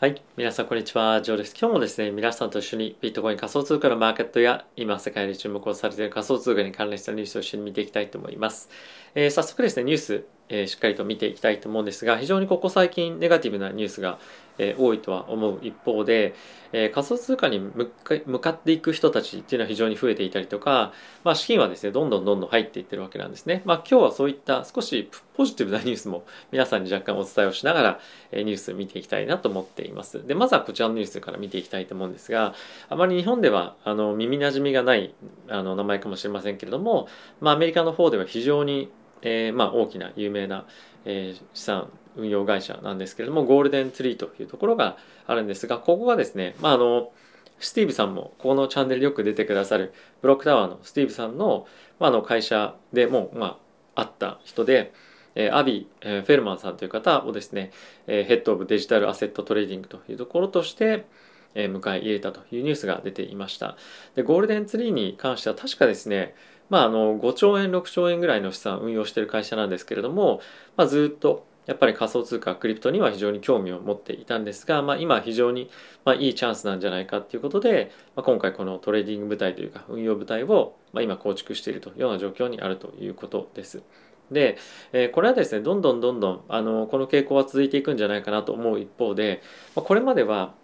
はい。皆さん、こんにちは。ジョーです。今日もですね、皆さんと一緒にビットコイン仮想通貨のマーケットや、今世界で注目をされている仮想通貨に関連したニュースを一緒に見ていきたいと思います。えー、早速ですね、ニュース、えー、しっかりと見ていきたいと思うんですが、非常にここ最近ネガティブなニュースが、えー、多いとは思う一方で、えー、仮想通貨に向かっていく人たちっていうのは非常に増えていたりとか、まあ、資金はですねどんどんどんどん入っていってるわけなんですね。まあ、今日はそういった少しポジティブなニュースも皆さんに若干お伝えをしながら、えー、ニュース見ていきたいなと思っています。でまずはこちらのニュースから見ていきたいと思うんですがあまり日本ではあの耳なじみがないあの名前かもしれませんけれども、まあ、アメリカの方では非常にえー、まあ、大きな有名な、えー、資産運用会社なんですけれどもゴールデンツリーというところがあるんですがここはですね、まあ、あのスティーブさんもこのチャンネルよく出てくださるブロックタワーのスティーブさんの,、まあ、の会社でも、まあ、あった人で、えー、アビー、えー、フェルマンさんという方をですね、えー、ヘッドオブデジタルアセットトレーディングというところとして、え迎え入れたというニュースが出ていましたでゴールデンツリーに関しては確かですねまあ、あの5兆円6兆円ぐらいの資産運用している会社なんですけれども、まあ、ずっとやっぱり仮想通貨クリプトには非常に興味を持っていたんですが、まあ、今非常にまあいいチャンスなんじゃないかっていうことで、まあ、今回このトレーディング部隊というか運用部隊をまあ今構築しているというような状況にあるということです。で、えー、これはですねどんどんどんどんあのこの傾向は続いていくんじゃないかなと思う一方で、まあ、これまでは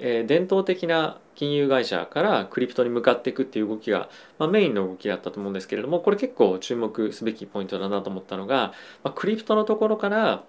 えー、伝統的な金融会社からクリプトに向かっていくっていう動きが、まあ、メインの動きだったと思うんですけれどもこれ結構注目すべきポイントだなと思ったのが、まあ、クリプトのところから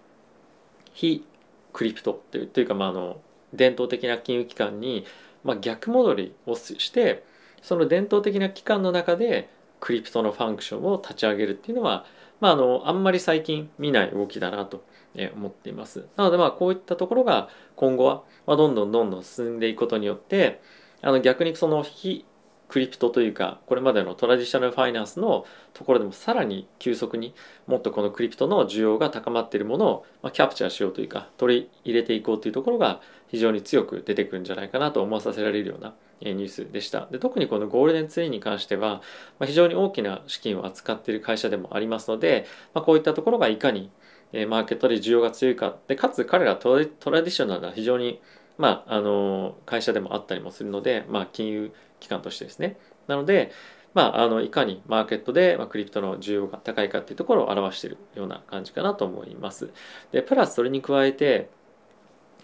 非クリプトというというか、まあ、あの伝統的な金融機関に、まあ、逆戻りをしてその伝統的な機関の中でクリプトのファンクションを立ち上げるっていうのは、まあ、あのあんまり最近見ない動きだなと思っていますなのでまあこういったところが今後はどんどんどんどん進んでいくことによってあの逆にその非クリプトというかこれまでのトラディショナルファイナンスのところでもさらに急速にもっとこのクリプトの需要が高まっているものを、まキャプチャーしようというか取り入れていこうというところが非常に強く出てくるんじゃないかなと思わさせられるようなニュースでしたで特にこのゴールデンツリーに関しては、ま非常に大きな資金を扱っている会社でもありますので、まこういったところがいかにえマーケットで需要が強いかでかつ彼らトラディショナルな非常に、まあ、あの会社でもあったりもするので、まあ、金融機関としてですねなので、まあ、あのいかにマーケットで、まクリプトの需要が高いかっていうところを表しているような感じかなと思いますでプラスそれに加えて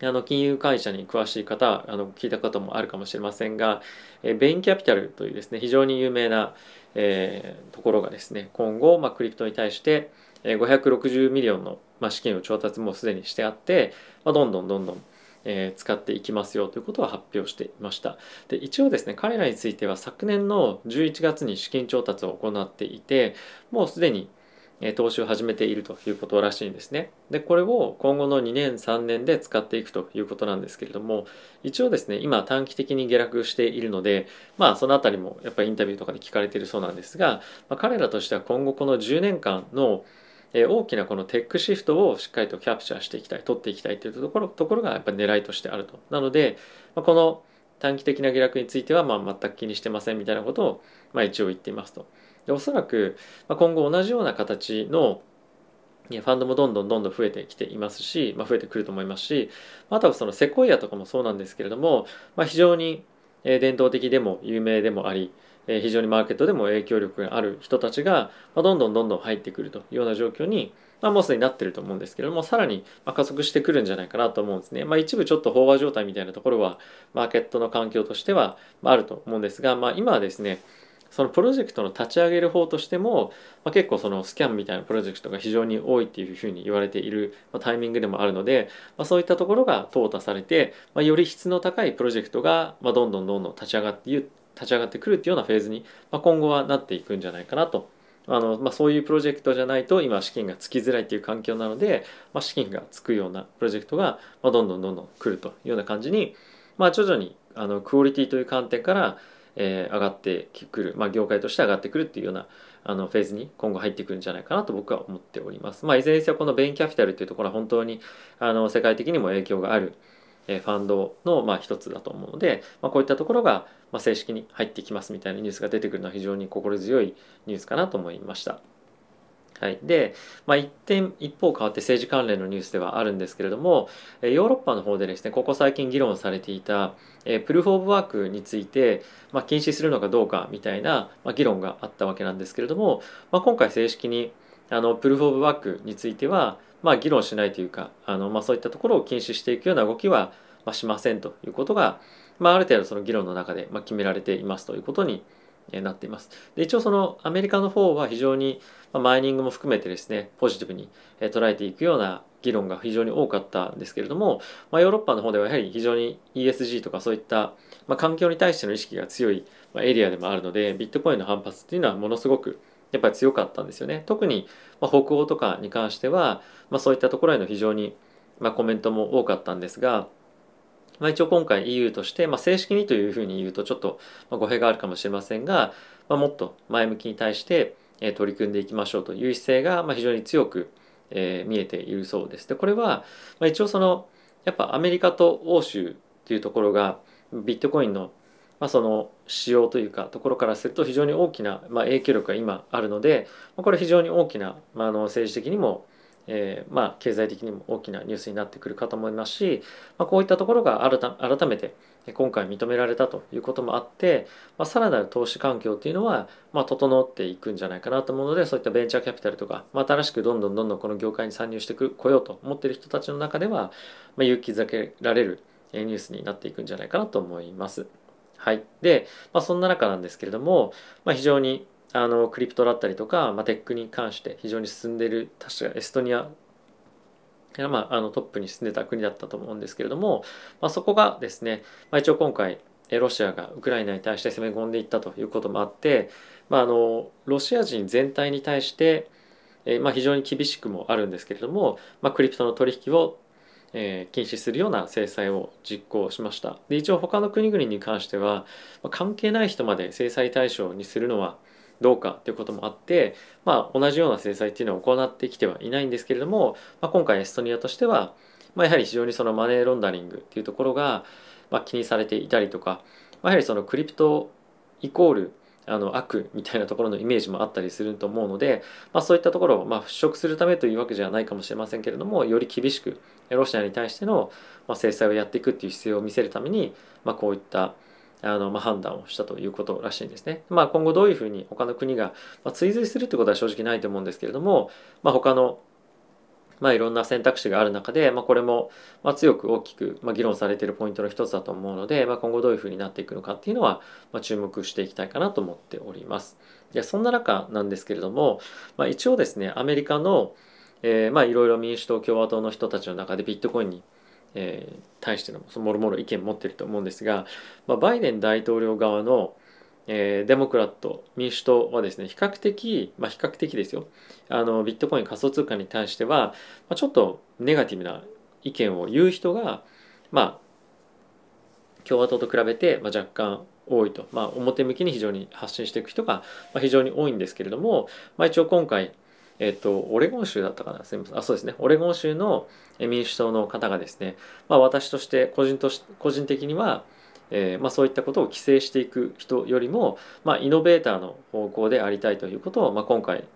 あの金融会社に詳しい方あの聞いたこともあるかもしれませんが、えベインキャピタルというですね非常に有名な、えー、ところがですね今後、まクリプトに対して、560ミリオンの、ま資金を調達もすでにしてあって、まあ、どんどんどんどんえ使っていきますよということは発表していました。で一応ですね彼らについては昨年の11月に資金調達を行っていてもうすでに投資を始めているということらしいんですね。でこれを今後の2年3年で使っていくということなんですけれども一応ですね今短期的に下落しているのでまあその辺りもやっぱりインタビューとかで聞かれているそうなんですが、まあ、彼らとしては今後この10年間のえ大きなこのテックシフトをしっかりとキャプチャーしていきたい取っていきたいというところところがやっぱ狙いとしてあるとなので、まこの短期的な下落についてはま全く気にしてませんみたいなことをま一応言っていますとでおそらく今後同じような形のファンドもどんどんどんどん増えてきていますし、まあ、増えてくると思いますし、あとはそのセコイアとかもそうなんですけれども、まあ、非常に伝統的でも有名でもあり、え非常にマーケットでも影響力がある人たちが、まどんどんどんどん入ってくるというような状況に、まあ、もうすでになってると思うんですけれども、さらに、ま加速してくるんじゃないかなと思うんですね。まあ、一部ちょっと飽和状態みたいなところは、マーケットの環境としては、まあ、ると思うんですが、まあ、今はですね、そのプロジェクトの立ち上げる方としても、まあ、結構そのスキャンみたいなプロジェクトが非常に多いっていうふうに言われている、まタイミングでもあるので、まあ、そういったところが淘汰されて、まあ、より質の高いプロジェクトが、まどんどんどんどん立ち上がってい立ち上がってくるっていうようなフェーズに、まあ、今後はなっていくんじゃないかなとあの、まあ、そういうプロジェクトじゃないと今資金がつきづらいっていう環境なので、まあ、資金がつくようなプロジェクトが、まどんどんどんどん来るというような感じに、まあ、徐々にあのクオリティという観点から、え上がってくる、まあ、業界として上がってくるっていうようなあのフェーズに今後入ってくるんじゃないかなと僕は思っております。まあ、いずれにせよこのベインキャピタルというところは本当にあの世界的にも影響があるえファンドのまあ一つだと思うので、まあ、こういったところがま正式に入ってきますみたいなニュースが出てくるのは非常に心強いニュースかなと思いました。はい、で、まあ、一点一方変わって政治関連のニュースではあるんですけれどもヨーロッパの方でですねここ最近議論されていたえプルーフ・オブ・ワークについて、まあ、禁止するのかどうかみたいな、まあ、議論があったわけなんですけれども、まあ、今回正式にあのプルーフ・オブ・ワークについては、まあ、議論しないというかあの、まあ、そういったところを禁止していくような動きは、まあ、しませんということが、まあ、ある程度その議論の中で、まあ、決められていますということになっています。で一応そのアメリカの方は非常に、まあ、マイニングも含めてですねポジティブに捉えていくような議論が非常に多かったんですけれども、まあ、ヨーロッパの方ではやはり非常に ESG とかそういった、まあ、環境に対しての意識が強いエリアでもあるのでビットコインの反発っていうのはものすごくやっぱり強かったんですよね。特に、ま北欧とかに関しては、まあ、そういったところへの非常に、まコメントも多かったんですが、まあ、一応今回 EU として、まあ、正式にというふうに言うとちょっとま語弊があるかもしれませんが、まあ、もっと前向きに対してえ取り組んでいきましょうという姿勢がま非常に強くえ見えているそうです。でこれはま一応そのやっぱアメリカと欧州っていうところがビットコインのまあ、その仕様というかところからすると非常に大きな、まあ、影響力が今あるので、まあ、これ非常に大きな、まあ、あの政治的にも、えー、まあ経済的にも大きなニュースになってくるかと思いますし、まあ、こういったところが改改めて今回認められたということもあって、まあ、さらなる投資環境っていうのは、まあ、整っていくんじゃないかなと思うのでそういったベンチャーキャピタルとか、まあ、新しくどんどんどんどんこの業界に参入してこようと思っている人たちの中では、まあ、勇気づけられるニュースになっていくんじゃないかなと思います。はい。で、まあ、そんな中なんですけれども、まあ、非常にあのクリプトだったりとか、まあ、テックに関して非常に進んでいる確かエストニアが、まあ、あのトップに進んでた国だったと思うんですけれども、まあ、そこがですね、まあ、一応今回ロシアがウクライナに対して攻め込んでいったということもあって、まあ、あのロシア人全体に対して、えまあ、非常に厳しくもあるんですけれども、まあ、クリプトの取引をえー、禁止するような制裁を実行しましたで一応他の国々に関しては、まあ、関係ない人まで制裁対象にするのはどうかということもあって、まあ、同じような制裁っていうのを行ってきてはいないんですけれども、まあ、今回エストニアとしては、まあ、やはり非常にそのマネーロンダリングっていうところが、まあ、気にされていたりとか、まあ、やはりそのクリプトイコールあの悪みたいなところのイメージもあったりすると思うので、まあ、そういったところをま払拭するためというわけじゃないかもしれませんけれどもより厳しくロシアに対してのま制裁をやっていくっていう姿勢を見せるために、まあ、こういったあのま判断をしたということらしいんですね。まあ、今後どういうふうに他の国が追随するってことは正直ないと思うんですけれども、まあ、他のまあ、いろんな選択肢がある中で、まあ、これも、ま強く大きく、ま議論されているポイントの一つだと思うので、まあ、今後どういうふうになっていくのかっていうのは、ま注目していきたいかなと思っております。やそんな中なんですけれども、まあ、一応ですねアメリカの、えー、まあいろいろ民主党共和党の人たちの中でビットコインに、えー、対してのもろもろ意見持ってると思うんですが、まあ、バイデン大統領側のえー、デモクラット民主党はですね比較的まあ比較的ですよあのビットコイン仮想通貨に対しては、まあ、ちょっとネガティブな意見を言う人がまあ共和党と比べて、まあ、若干多いと、まあ、表向きに非常に発信していく人がま非常に多いんですけれども、まあ、一応今回、えっと、オレゴン州だったかなすみませんあそうですねオレゴン州の民主党の方がですね、まあ、私として個人とし個人的にはえー、まあ、そういったことを規制していく人よりも、まあ、イノベーターの方向でありたいということを、まあ、今回、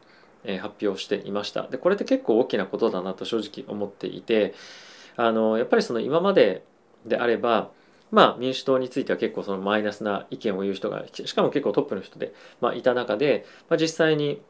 えー、発表していましたでこれって結構大きなことだなと正直思っていてあのやっぱりその今までであれば、まあ、民主党については結構そのマイナスな意見を言う人がしかも結構トップの人で、まあ、いた中で、まあ、実際に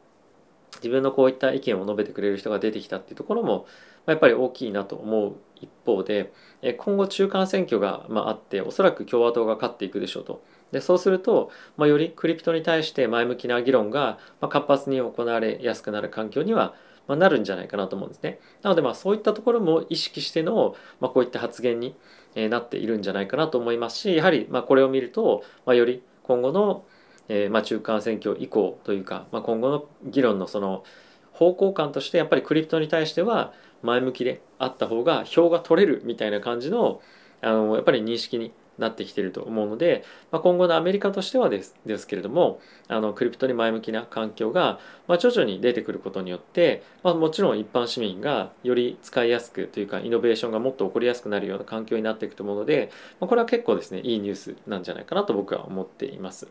自分のこういった意見を述べてくれる人が出てきたっていうところも、まあ、やっぱり大きいなと思う一方で今後中間選挙があっておそらく共和党が勝っていくでしょうと。でそうすると、まあ、よりクリプトに対して前向きな議論が活発に行われやすくなる環境にはまなるんじゃないかなと思うんですね。なのでまあそういったところも意識しての、まこういった発言にえなっているんじゃないかなと思いますしやはりまこれを見ると、まより今後の、えま中間選挙以降というか、ま今後の議論のその方向感としてやっぱりクリプトに対しては、前向きであった方が票が取れるみたいな感じのあのやっぱり認識になってきてると思うので、まあ、今後のアメリカとしてはですですけれどもあのクリプトに前向きな環境が、まあ、徐々に出てくることによって、まあ、もちろん一般市民がより使いやすくというかイノベーションがもっと起こりやすくなるような環境になっていくと思うので、まこれは結構ですねいいニュースなんじゃないかなと僕は思っています。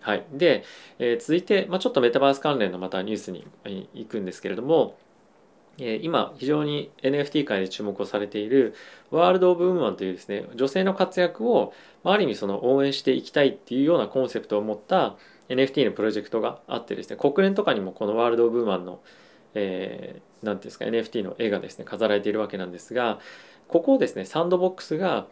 はい、で、えー、続いて、まちょっとメタバース関連のまたニュースに行くんですけれども今非常に NFT 界で注目をされているワールド・オブ・ウーマンというですね女性の活躍をある意味その応援していきたいっていうようなコンセプトを持った NFT のプロジェクトがあってですね国連とかにもこのワールド・オブ・ウーマンの何、えー、てうんですか NFT の絵がですね飾られているわけなんですがここをですねサンドボックスが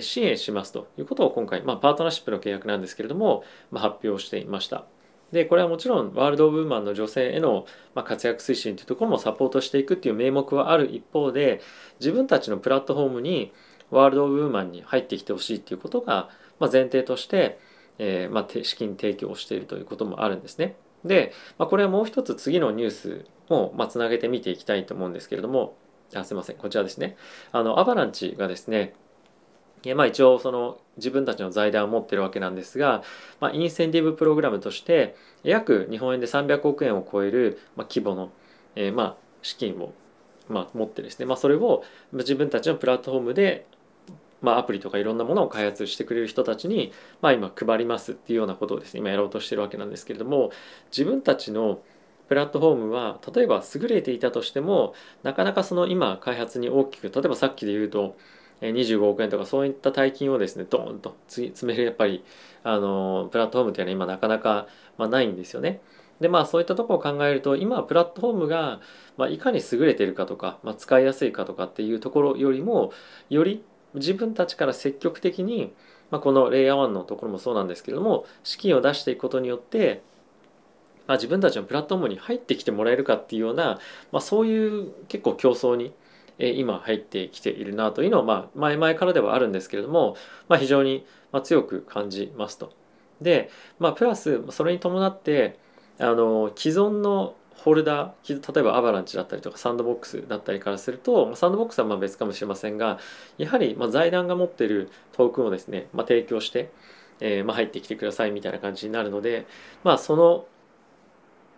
支援しますということを今回、まあ、パートナーシップの契約なんですけれども、まあ、発表していました。でこれはもちろんワールドウーマンの女性への、ま活躍推進というところもサポートしていくっていう名目はある一方で自分たちのプラットフォームにワールドウーマンに入ってきてほしいっていうことが、ま前提として、えま資金提供をしているということもあるんですね。で、まあ、これはもう一つ次のニュースをまつなげて見ていきたいと思うんですけれどもあすいませんこちらですねあのアバランチがですねまあ、一応その自分たちの財団を持ってるわけなんですが、まあ、インセンティブプログラムとして約日本円で300億円を超える、まあ、規模の、えー、まあ資金を、まあ、持ってですね、まあ、それを自分たちのプラットフォームで、まあ、アプリとかいろんなものを開発してくれる人たちに、まあ、今配りますっていうようなことをですね今やろうとしてるわけなんですけれども自分たちのプラットフォームは例えば優れていたとしてもなかなかその今開発に大きく例えばさっきで言うと25億円とかそういった大金をですねドーンと詰めるやっぱりあのプラットフォームっていうのは今なかなか、まあ、ないんですよね。でまあそういったとこを考えると今プラットフォームが、まあ、いかに優れてるかとか、まあ、使いやすいかとかっていうところよりもより自分たちから積極的に、まあ、このレイヤー1のところもそうなんですけれども資金を出していくことによってまあ、自分たちのプラットフォームに入ってきてもらえるかっていうような、まあ、そういう結構競争に今入ってきているなというのを、まあ、前々からではあるんですけれども、まあ、非常に強く感じますと。で、まあ、プラスそれに伴ってあの既存のホルダー例えばアバランチだったりとかサンドボックスだったりからするとサンドボックスはまあ別かもしれませんがやはりま財団が持ってるトークンをですね、まあ、提供して、えー、ま入ってきてくださいみたいな感じになるので、まあ、その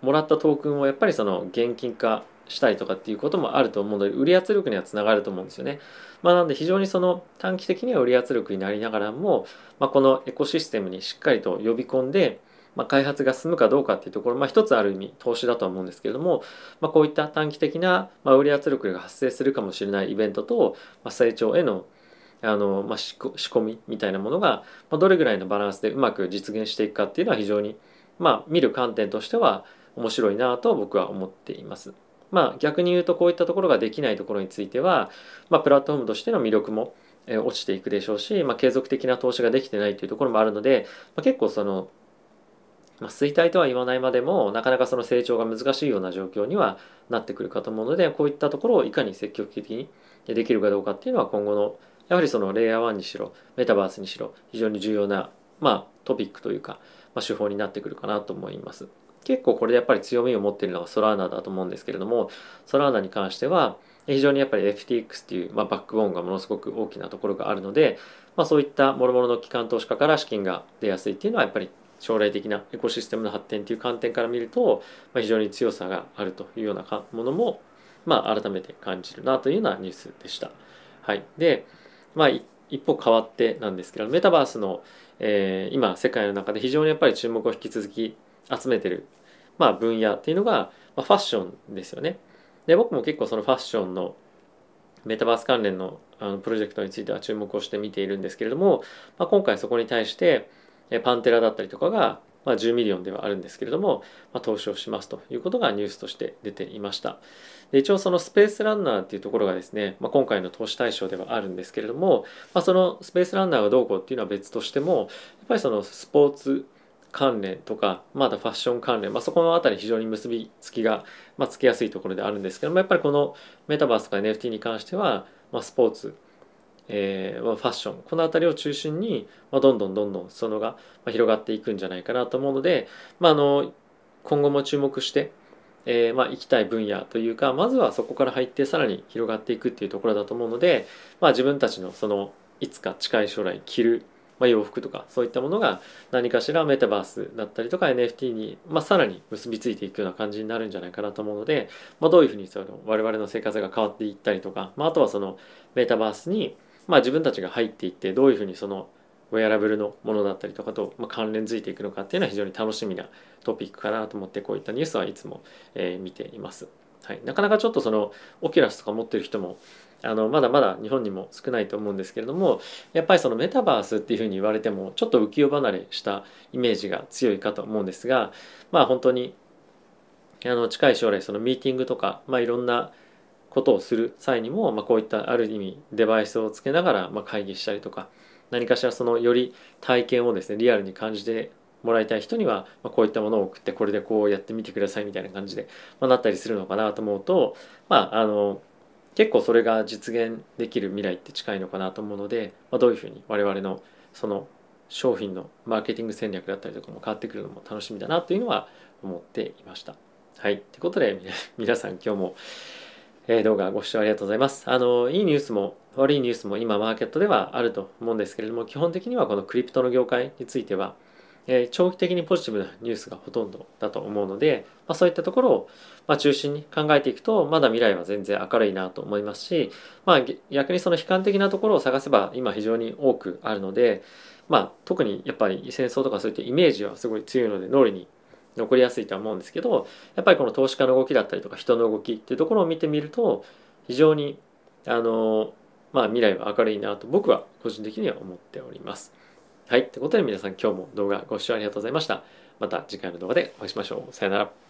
もらったトークンをやっぱりその現金化したりとかっていうこともあると思うので売り圧力にはつながると思うんですよね。まあ、なので非常にその短期的には売り圧力になりながらも、まあ、このエコシステムにしっかりと呼び込んで、まあ、開発が進むかどうかっていうところ、まあ、一つある意味投資だとは思うんですけれども、まあ、こういった短期的な、ま売り圧力が発生するかもしれないイベントと、まあ、成長へのあの、まあ、仕込みみたいなものが、まあ、どれぐらいのバランスでうまく実現していくかっていうのは非常に、まあ、見る観点としては面白いなと僕は思っています。まあ、逆に言うとこういったところができないところについては、まあ、プラットフォームとしての魅力も落ちていくでしょうし、まあ、継続的な投資ができてないというところもあるので、まあ、結構その、まあ、衰退とは言わないまでもなかなかその成長が難しいような状況にはなってくるかと思うのでこういったところをいかに積極的にできるかどうかっていうのは今後のやはりそのレイヤー1にしろメタバースにしろ非常に重要な、まあ、トピックというか、まあ、手法になってくるかなと思います。結構これでやっぱり強みを持っているのがソラーナだと思うんですけれども、ソラーナに関しては、非常にやっぱり FTX っていう、まあ、バックボーンがものすごく大きなところがあるので、まあ、そういった諸々の機関投資家から資金が出やすいっていうのはやっぱり将来的なエコシステムの発展という観点から見ると、まあ、非常に強さがあるというようなものも、まあ、改めて感じるなというようなニュースでした。はい、で、まあ、一方変わってなんですけどメタバースの、えー、今世界の中で非常にやっぱり注目を引き続き集めてる、まあ、分野っていうのが、まあ、ファッションですよね。で僕も結構そのファッションのメタバース関連のあのプロジェクトについては注目をして見ているんですけれども、まあ、今回そこに対してパンテラだったりとかが、まあ、10ミリオンではあるんですけれども、まあ、投資をしますということがニュースとして出ていましたで一応そのスペースランナーっていうところがですね、まあ、今回の投資対象ではあるんですけれども、まあ、そのスペースランナーがどうこうっていうのは別としてもやっぱりそのスポーツ関連とか、まあ、ファッション関連、まあ、そこのあたり非常に結びつきが、まあ、つきやすいところであるんですけども、やっぱりこのメタバースとか NFT に関しては、まあ、スポーツ、えー、ファッション、この辺りを中心に、まあ、どんどんどんどんそのが広がっていくんじゃないかなと思うので、まあ、あの、今後も注目して、えー、まあ、行きたい分野というか、まずはそこから入ってさらに広がっていくっていうところだと思うので、まあ、自分たちのその、いつか近い将来着るまあ、洋服とかそういったものが何かしらメタバースだったりとか NFT に、まあ、さらに結びついていくような感じになるんじゃないかなと思うので、まあ、どういうふうにその我々の生活が変わっていったりとか、まあ、あとはそのメタバースに、まあ、自分たちが入っていってどういうふうにそのウェアラブルのものだったりとかと、まあ、関連づいていくのかっていうのは非常に楽しみなトピックかなと思ってこういったニュースはいつも、えー、見ています。はい、なかなかちょっとそのオキュラスとか持ってる人もあのまだまだ日本にも少ないと思うんですけれどもやっぱりそのメタバースっていうふうに言われてもちょっと浮世離れしたイメージが強いかと思うんですがまあ本当にあの近い将来そのミーティングとか、まあ、いろんなことをする際にも、まあ、こういったある意味デバイスをつけながら、まあ、会議したりとか何かしらそのより体験をですねリアルに感じてもらいたい人には、まあ、こういったものを送ってこれでこうやってみてくださいみたいな感じで、まあ、なったりするのかなと思うとまああの結構それが実現できる未来って近いのかなと思うので、まあ、どういうふうに我々のその商品のマーケティング戦略だったりとかも変わってくるのも楽しみだなというのは思っていました。はい。ということで、皆さん今日も、え動画ご視聴ありがとうございます。あの、いいニュースも悪いニュースも今マーケットではあると思うんですけれども、基本的にはこのクリプトの業界については、え長期的にポジティブなニュースがほとんどだと思うので、まあ、そういったところを、ま中心に考えていくとまだ未来は全然明るいなと思いますし、まあ、逆にその悲観的なところを探せば今非常に多くあるので、まあ、特にやっぱり戦争とかそういったイメージはすごい強いので脳裏に残りやすいとは思うんですけどやっぱりこの投資家の動きだったりとか人の動きっていうところを見てみると非常にあの、まあ、未来は明るいなと僕は個人的には思っております。はい。ということで皆さん今日も動画ご視聴ありがとうございました。また次回の動画でお会いしましょう。さよなら。